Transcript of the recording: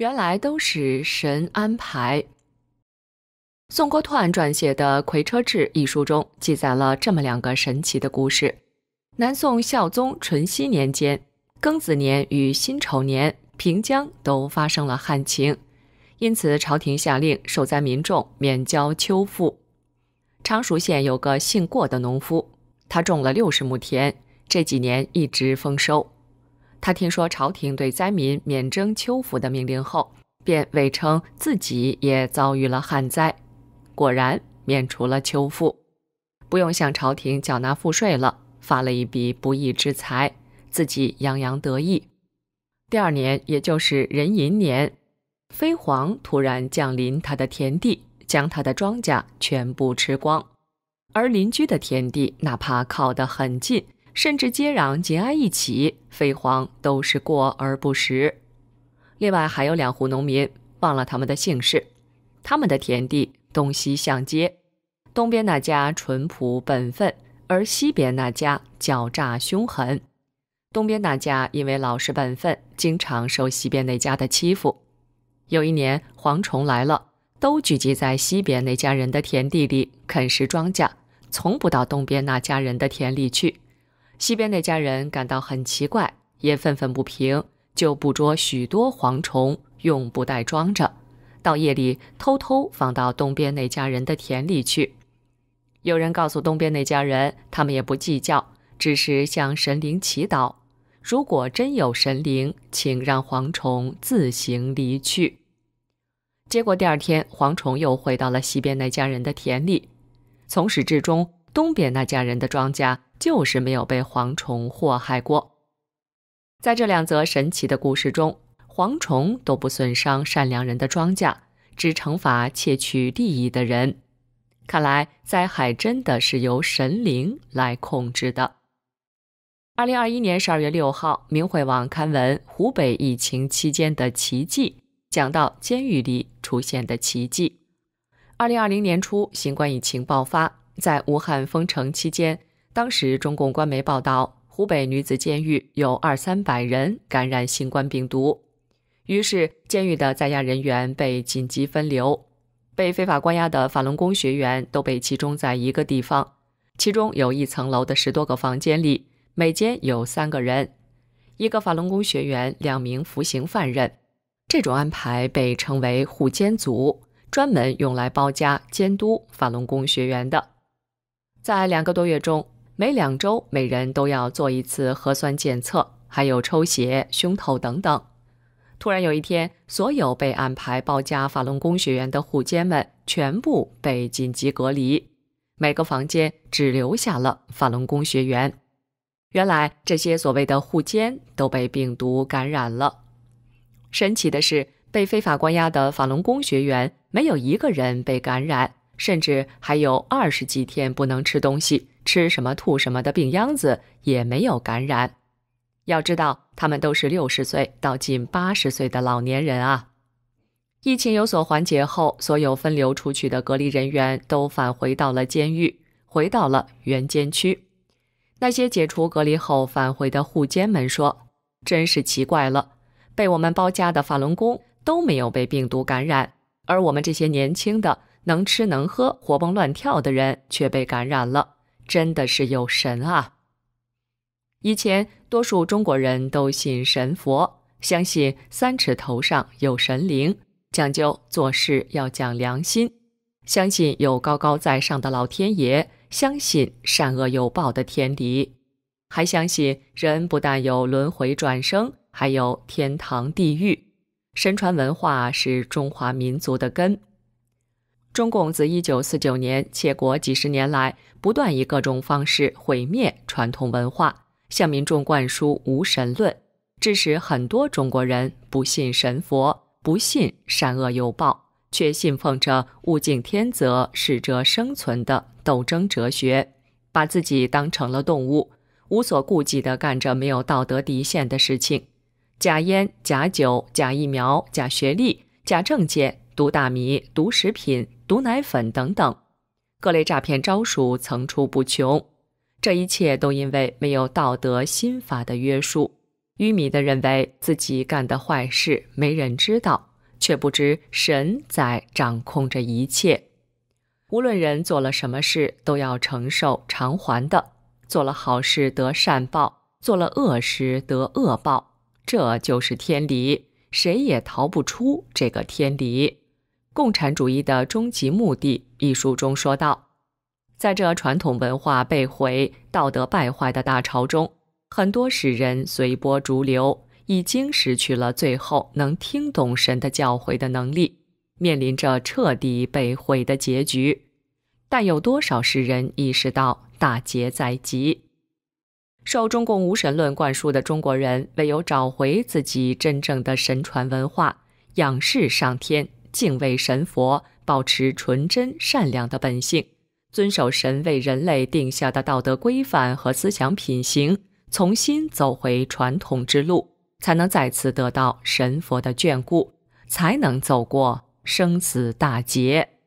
原来都是神安排。宋国泰撰写的《葵车志》一书中记载了这么两个神奇的故事。南宋孝宗淳熙年间，庚子年与辛丑年，平江都发生了旱情，因此朝廷下令受灾民众免交秋赋。常熟县有个姓过的农夫，他种了六十亩田，这几年一直丰收。他听说朝廷对灾民免征秋服的命令后，便伪称自己也遭遇了旱灾，果然免除了秋赋，不用向朝廷缴纳赋税了，发了一笔不义之财，自己洋洋得意。第二年，也就是壬寅年，飞蝗突然降临他的田地，将他的庄稼全部吃光，而邻居的田地，哪怕靠得很近。甚至接壤紧挨一起，飞蝗都是过而不食。另外还有两户农民，忘了他们的姓氏，他们的田地东西向街，东边那家淳朴本分，而西边那家狡诈凶狠。东边那家因为老实本分，经常受西边那家的欺负。有一年蝗虫来了，都聚集在西边那家人的田地里啃食庄稼，从不到东边那家人的田里去。西边那家人感到很奇怪，也愤愤不平，就捕捉许多蝗虫，用布袋装着，到夜里偷偷放到东边那家人的田里去。有人告诉东边那家人，他们也不计较，只是向神灵祈祷：如果真有神灵，请让蝗虫自行离去。结果第二天，蝗虫又回到了西边那家人的田里。从始至终，东边那家人的庄稼。就是没有被蝗虫祸害过。在这两则神奇的故事中，蝗虫都不损伤善良人的庄稼，只惩罚窃取利益的人。看来，灾害真的是由神灵来控制的。二零二一年十二月六号，明慧网刊文《湖北疫情期间的奇迹》，讲到监狱里出现的奇迹。二零二零年初，新冠疫情爆发，在武汉封城期间。当时，中共官媒报道，湖北女子监狱有二三百人感染新冠病毒，于是监狱的在押人员被紧急分流，被非法关押的法轮功学员都被集中在一个地方，其中有一层楼的十多个房间里，每间有三个人，一个法轮功学员，两名服刑犯人。这种安排被称为“护监组”，专门用来包夹监督法轮功学员的。在两个多月中。每两周，每人都要做一次核酸检测，还有抽血、胸透等等。突然有一天，所有被安排报价法轮功学员的护监们全部被紧急隔离，每个房间只留下了法轮功学员。原来这些所谓的护监都被病毒感染了。神奇的是，被非法关押的法轮功学员没有一个人被感染。甚至还有二十几天不能吃东西，吃什么吐什么的病秧子也没有感染。要知道，他们都是六十岁到近八十岁的老年人啊！疫情有所缓解后，所有分流出去的隔离人员都返回到了监狱，回到了原监区。那些解除隔离后返回的护监们说：“真是奇怪了，被我们包夹的法轮功都没有被病毒感染，而我们这些年轻的……”能吃能喝、活蹦乱跳的人却被感染了，真的是有神啊！以前多数中国人都信神佛，相信三尺头上有神灵，讲究做事要讲良心，相信有高高在上的老天爷，相信善恶有报的天敌，还相信人不但有轮回转生，还有天堂地狱。神传文化是中华民族的根。中共自一九四九年窃国几十年来，不断以各种方式毁灭传统文化，向民众灌输无神论，致使很多中国人不信神佛，不信善恶有报，却信奉着物竞天择、适者生存的斗争哲学，把自己当成了动物，无所顾忌地干着没有道德底线的事情：假烟、假酒、假疫苗、假学历、假证件、毒大米、毒食品。毒奶粉等等，各类诈骗招数层出不穷。这一切都因为没有道德心法的约束，愚迷的认为自己干的坏事没人知道，却不知神在掌控着一切。无论人做了什么事，都要承受偿还的。做了好事得善报，做了恶事得恶报，这就是天理，谁也逃不出这个天理。《共产主义的终极目的》一书中说道，在这传统文化被毁、道德败坏的大潮中，很多使人随波逐流，已经失去了最后能听懂神的教诲的能力，面临着彻底被毁的结局。但有多少世人意识到大劫在即？受中共无神论灌输的中国人，唯有找回自己真正的神传文化，仰视上天。敬畏神佛，保持纯真善良的本性，遵守神为人类定下的道德规范和思想品行，重新走回传统之路，才能再次得到神佛的眷顾，才能走过生死大劫。